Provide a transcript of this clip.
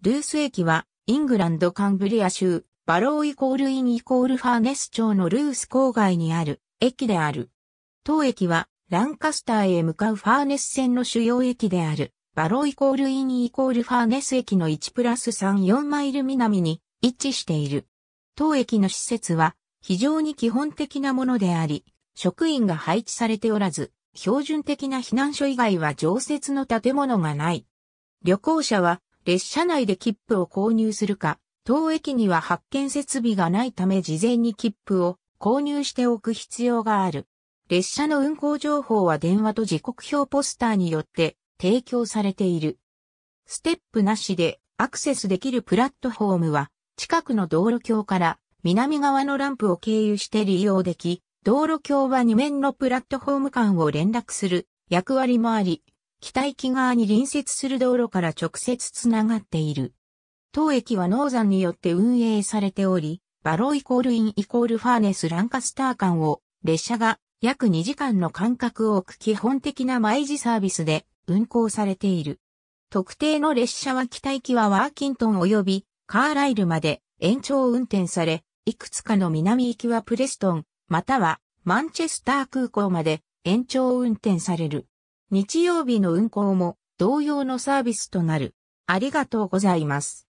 ルース駅は、イングランドカンブリア州、バローイコールインイコールファーネス町のルース郊外にある、駅である。当駅は、ランカスターへ向かうファーネス線の主要駅である、バローイコールインイコールファーネス駅の1プラス34マイル南に位置している。当駅の施設は、非常に基本的なものであり、職員が配置されておらず、標準的な避難所以外は常設の建物がない。旅行者は列車内で切符を購入するか、当駅には発券設備がないため事前に切符を購入しておく必要がある。列車の運行情報は電話と時刻表ポスターによって提供されている。ステップなしでアクセスできるプラットフォームは近くの道路橋から南側のランプを経由して利用でき、道路橋は2面のプラットフォーム間を連絡する役割もあり、北駅側に隣接する道路から直接つながっている。当駅はノーザンによって運営されており、バローイコールインイコールファーネスランカスター間を列車が約2時間の間隔を置く基本的な毎時サービスで運行されている。特定の列車は北行きはワーキントン及びカーライルまで延長運転され、いくつかの南行きはプレストン、またはマンチェスター空港まで延長運転される。日曜日の運行も同様のサービスとなる。ありがとうございます。